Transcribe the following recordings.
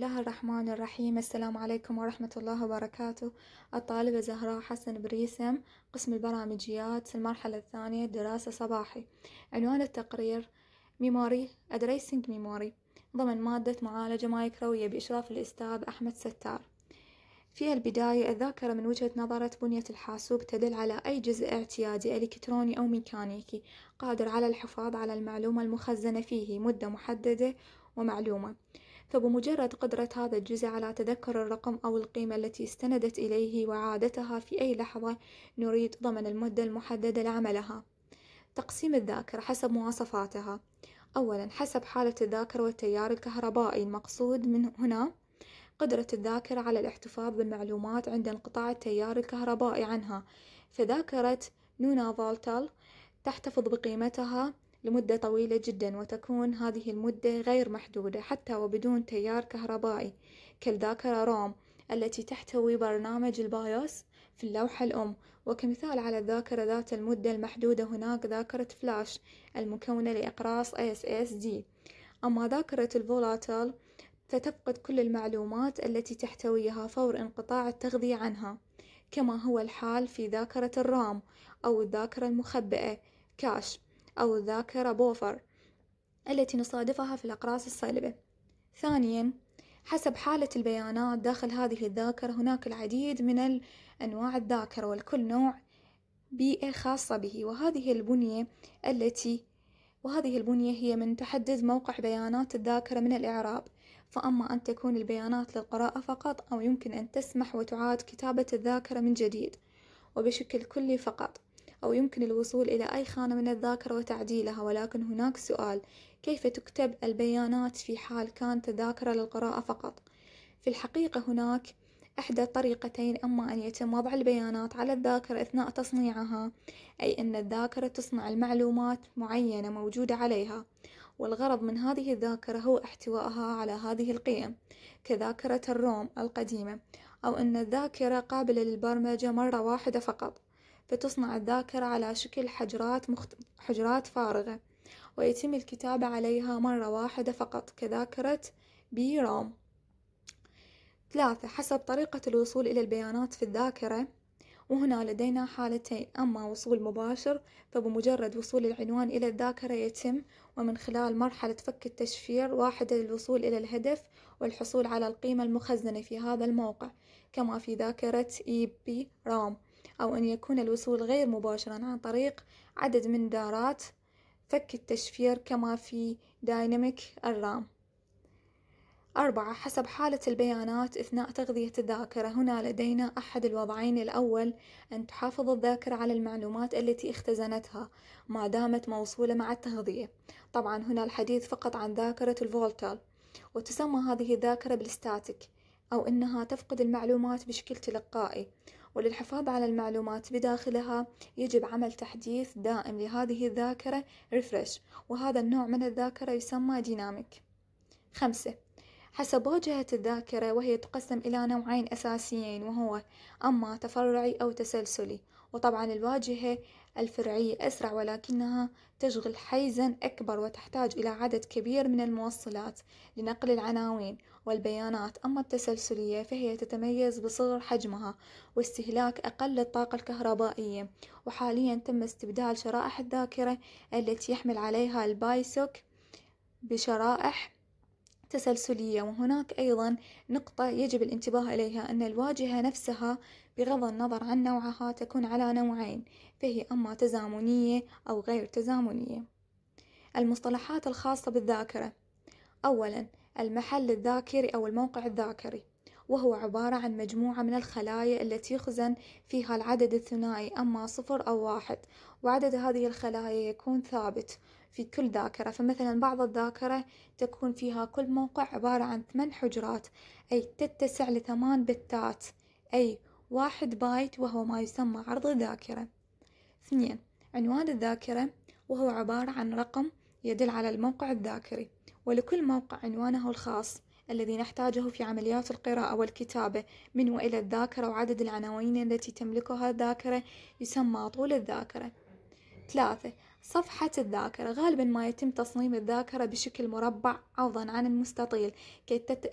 الله الرحمن الرحيم السلام عليكم ورحمة الله وبركاته الطالبة زهراء حسن بريسم قسم البرامجيات المرحلة الثانية دراسة صباحي عنوان التقرير ميموري أدريسنج ميموري ضمن مادة معالجة مايكروية بإشراف الأستاذ أحمد ستار في البداية الذاكرة من وجهة نظرة بنية الحاسوب تدل على أي جزء اعتيادي إلكتروني أو ميكانيكي قادر على الحفاظ على المعلومة المخزنة فيه مدة محددة ومعلومة فبمجرد قدرة هذا الجزء على تذكر الرقم أو القيمة التي استندت إليه وعادتها في أي لحظة نريد ضمن المدة المحددة لعملها تقسيم الذاكرة حسب مواصفاتها أولا حسب حالة الذاكرة والتيار الكهربائي المقصود من هنا قدرة الذاكرة على الاحتفاظ بالمعلومات عند انقطاع التيار الكهربائي عنها فذاكرة نونا فولتال تحتفظ بقيمتها لمدة طويلة جدا وتكون هذه المدة غير محدودة حتى وبدون تيار كهربائي كالذاكرة روم التي تحتوي برنامج البايوس في اللوحة الأم وكمثال على الذاكرة ذات المدة المحدودة هناك ذاكرة فلاش المكونة لإقراص SSD أما ذاكرة الفولاتل فتفقد كل المعلومات التي تحتويها فور انقطاع التغذية عنها كما هو الحال في ذاكرة الرام أو الذاكرة المخبئة كاش أو الذاكرة بوفر التي نصادفها في الأقراص الصلبة ثانيا حسب حالة البيانات داخل هذه الذاكرة هناك العديد من أنواع الذاكرة والكل نوع بيئة خاصة به وهذه البنية التي وهذه البنية هي من تحدد موقع بيانات الذاكرة من الإعراب فأما أن تكون البيانات للقراءة فقط أو يمكن أن تسمح وتعاد كتابة الذاكرة من جديد وبشكل كلي فقط أو يمكن الوصول إلى أي خانة من الذاكرة وتعديلها ولكن هناك سؤال كيف تكتب البيانات في حال كانت الذاكرة للقراءة فقط في الحقيقة هناك إحدى طريقتين أما أن يتم وضع البيانات على الذاكرة أثناء تصنيعها أي أن الذاكرة تصنع المعلومات معينة موجودة عليها والغرض من هذه الذاكرة هو احتوائها على هذه القيم كذاكرة الروم القديمة أو أن الذاكرة قابلة للبرمجة مرة واحدة فقط فتصنع الذاكرة على شكل حجرات, مخت... حجرات فارغة ويتم الكتابة عليها مرة واحدة فقط كذاكرة بي روم ثلاثة حسب طريقة الوصول إلى البيانات في الذاكرة وهنا لدينا حالتين أما وصول مباشر فبمجرد وصول العنوان إلى الذاكرة يتم ومن خلال مرحلة فك التشفير واحدة للوصول إلى الهدف والحصول على القيمة المخزنة في هذا الموقع كما في ذاكرة إي بي رام أو أن يكون الوصول غير مباشرا عن طريق عدد من دارات فك التشفير كما في دايناميك الرام أربعة حسب حالة البيانات أثناء تغذية الذاكرة هنا لدينا أحد الوضعين الأول أن تحافظ الذاكرة على المعلومات التي اختزنتها ما دامت موصولة مع التغذية طبعا هنا الحديث فقط عن ذاكرة الفولتال وتسمى هذه الذاكرة بالستاتيك أو أنها تفقد المعلومات بشكل تلقائي وللحفاظ على المعلومات بداخلها يجب عمل تحديث دائم لهذه الذاكرة ريفرش وهذا النوع من الذاكرة يسمى ديناميك خمسة حسب واجهة الذاكرة وهي تقسم إلى نوعين أساسيين وهو أما تفرعي أو تسلسلي وطبعا الواجهة الفرعية أسرع ولكنها تشغل حيزا أكبر وتحتاج إلى عدد كبير من الموصلات لنقل العناوين والبيانات أما التسلسلية فهي تتميز بصغر حجمها واستهلاك أقل للطاقة الكهربائية وحاليا تم استبدال شرائح الذاكرة التي يحمل عليها البايسوك بشرائح تسلسلية وهناك أيضا نقطة يجب الانتباه إليها أن الواجهة نفسها بغض النظر عن نوعها تكون على نوعين فهي أما تزامنية أو غير تزامنية المصطلحات الخاصة بالذاكرة أولا المحل الذاكري أو الموقع الذاكري وهو عبارة عن مجموعة من الخلايا التي يخزن فيها العدد الثنائي أما صفر أو واحد وعدد هذه الخلايا يكون ثابت في كل ذاكرة فمثلا بعض الذاكرة تكون فيها كل موقع عبارة عن ثمان حجرات أي تتسع لثمان بتات أي واحد بايت وهو ما يسمى عرض الذاكرة اثنين عنوان الذاكرة وهو عبارة عن رقم يدل على الموقع الذاكري ولكل موقع عنوانه الخاص الذي نحتاجه في عمليات القراءة والكتابة من وإلى الذاكرة وعدد العناوين التي تملكها الذاكرة يسمى طول الذاكرة ثلاثة صفحة الذاكرة غالبا ما يتم تصميم الذاكرة بشكل مربع عوضا عن المستطيل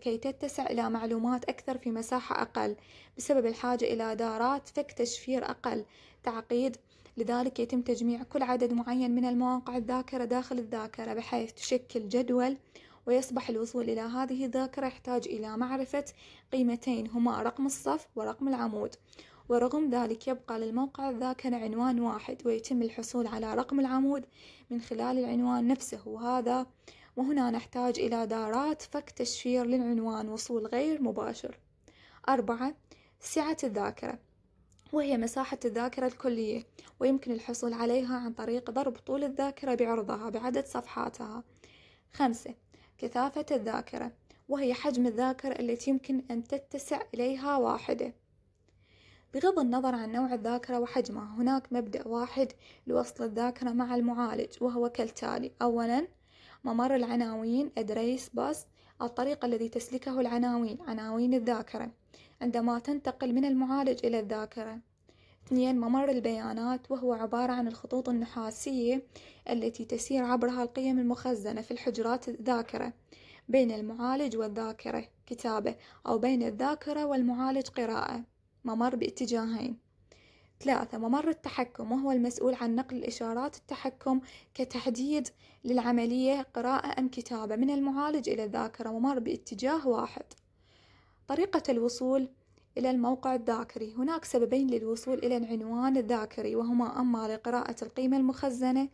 كي تتسع إلى معلومات أكثر في مساحة أقل بسبب الحاجة إلى دارات فك تشفير أقل تعقيد لذلك يتم تجميع كل عدد معين من المواقع الذاكرة داخل الذاكرة بحيث تشكل جدول ويصبح الوصول إلى هذه الذاكرة يحتاج إلى معرفة قيمتين هما رقم الصف ورقم العمود ورغم ذلك يبقى للموقع ذاك عنوان واحد ويتم الحصول على رقم العمود من خلال العنوان نفسه وهذا وهنا نحتاج إلى دارات فك تشفير للعنوان وصول غير مباشر أربعة سعة الذاكرة وهي مساحة الذاكرة الكلية ويمكن الحصول عليها عن طريق ضرب طول الذاكرة بعرضها بعدد صفحاتها خمسة كثافة الذاكرة وهي حجم الذاكرة التي يمكن أن تتسع إليها واحدة بغض النظر عن نوع الذاكرة وحجمها هناك مبدأ واحد لوصل الذاكرة مع المعالج وهو كالتالي أولا ممر العناوين أدريس باس الطريق الذي تسلكه العناوين عناوين الذاكرة عندما تنتقل من المعالج إلى الذاكرة اثنين ممر البيانات وهو عبارة عن الخطوط النحاسية التي تسير عبرها القيم المخزنة في الحجرات الذاكرة بين المعالج والذاكرة كتابة أو بين الذاكرة والمعالج قراءة ممر باتجاهين ثلاثة ممر التحكم وهو المسؤول عن نقل الإشارات التحكم كتحديد للعملية قراءة أم كتابة من المعالج إلى الذاكرة ممر باتجاه واحد طريقة الوصول إلى الموقع الذاكري هناك سببين للوصول إلى العنوان الذاكري وهما أما لقراءة القيمة المخزنة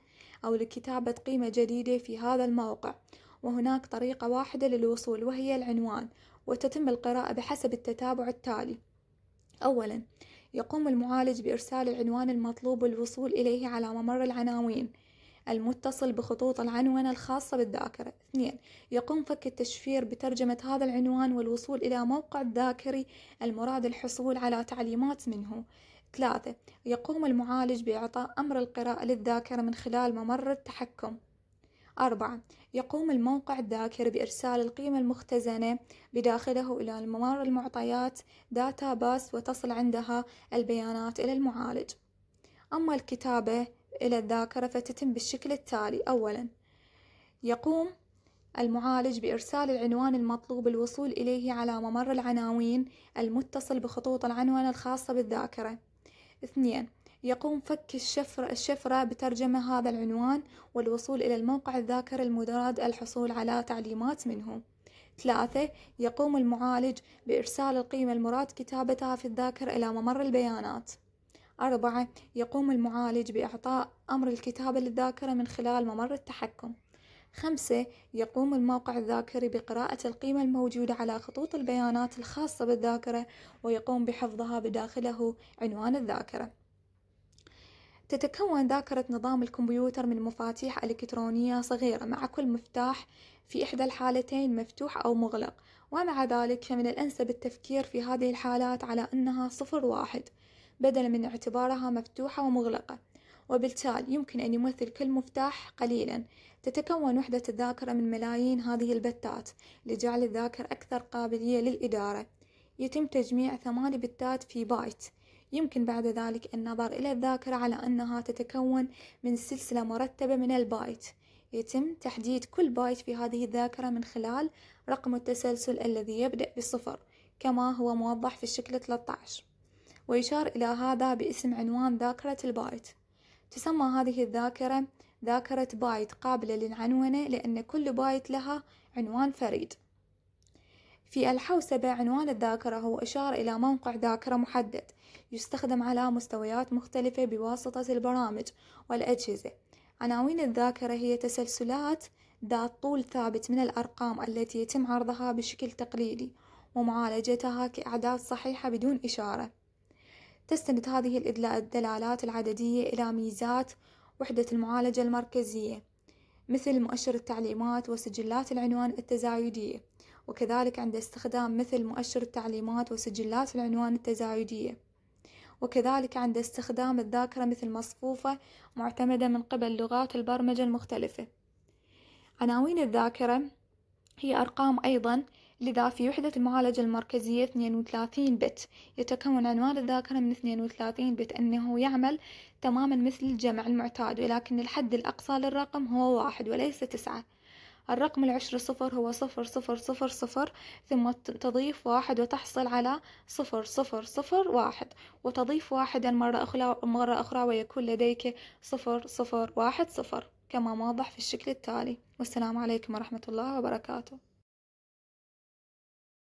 أو لكتابة قيمة جديدة في هذا الموقع وهناك طريقة واحدة للوصول وهي العنوان وتتم القراءة بحسب التتابع التالي أولا يقوم المعالج بإرسال العنوان المطلوب الوصول إليه على ممر العناوين المتصل بخطوط العنونة الخاصة بالذاكرة اثنين يقوم فك التشفير بترجمة هذا العنوان والوصول إلى موقع الذاكري المراد الحصول على تعليمات منه ثلاثة يقوم المعالج بإعطاء أمر القراءة للذاكرة من خلال ممر التحكم أربعة يقوم الموقع الذاكر بإرسال القيمة المختزنة بداخله إلى ممر المعطيات داتا باس وتصل عندها البيانات إلى المعالج أما الكتابة إلى الذاكرة فتتم بالشكل التالي أولا يقوم المعالج بإرسال العنوان المطلوب الوصول إليه على ممر العناوين المتصل بخطوط العنوان الخاصة بالذاكرة اثنين يقوم فك الشفرة, الشفرة بترجمة هذا العنوان والوصول إلى الموقع الذاكر المدرد الحصول على تعليمات منه ثلاثة يقوم المعالج بإرسال القيمة المراد كتابتها في الذاكر إلى ممر البيانات أربعة يقوم المعالج بإعطاء أمر الكتابة للذاكرة من خلال ممر التحكم خمسة يقوم الموقع الذاكري بقراءة القيمة الموجودة على خطوط البيانات الخاصة بالذاكرة ويقوم بحفظها بداخله عنوان الذاكرة تتكون ذاكرة نظام الكمبيوتر من مفاتيح إلكترونية صغيرة مع كل مفتاح في إحدى الحالتين مفتوح أو مغلق ومع ذلك فمن الأنسب التفكير في هذه الحالات على أنها صفر واحد بدلا من اعتبارها مفتوحة ومغلقة وبالتالي يمكن أن يمثل كل مفتاح قليلا تتكون وحدة الذاكرة من ملايين هذه البتات لجعل الذاكرة أكثر قابلية للإدارة يتم تجميع ثماني بتات في بايت يمكن بعد ذلك النظر إلى الذاكرة على أنها تتكون من سلسلة مرتبة من البايت يتم تحديد كل بايت في هذه الذاكرة من خلال رقم التسلسل الذي يبدأ بصفر كما هو موضح في الشكل 13 ويشار إلى هذا باسم عنوان ذاكرة البايت تسمى هذه الذاكرة ذاكرة بايت قابلة للعنونة لأن كل بايت لها عنوان فريد في الحوسبة عنوان الذاكرة هو إشارة إلى موقع ذاكرة محدد يستخدم على مستويات مختلفة بواسطة البرامج والأجهزة عناوين الذاكرة هي تسلسلات ذات طول ثابت من الأرقام التي يتم عرضها بشكل تقليدي ومعالجتها كأعداد صحيحة بدون إشارة تستند هذه الدلالات العددية إلى ميزات وحدة المعالجة المركزية مثل مؤشر التعليمات وسجلات العنوان التزايدية وكذلك عند استخدام مثل مؤشر التعليمات وسجلات العنوان التزايدية وكذلك عند استخدام الذاكرة مثل مصفوفة معتمدة من قبل لغات البرمجة المختلفة عناوين الذاكرة هي أرقام أيضا لذا في وحدة المعالجة المركزية 32 بت يتكون عنوان الذاكرة من 32 بت أنه يعمل تماما مثل الجمع المعتاد ولكن الحد الأقصى للرقم هو واحد وليس تسعة الرقم العشر صفر هو صفر صفر صفر صفر ثم تضيف واحد وتحصل على صفر صفر صفر واحد وتضيف واحدا مرة أخرى, مرة أخرى ويكون لديك صفر صفر واحد صفر كما واضح في الشكل التالي والسلام عليكم ورحمة الله وبركاته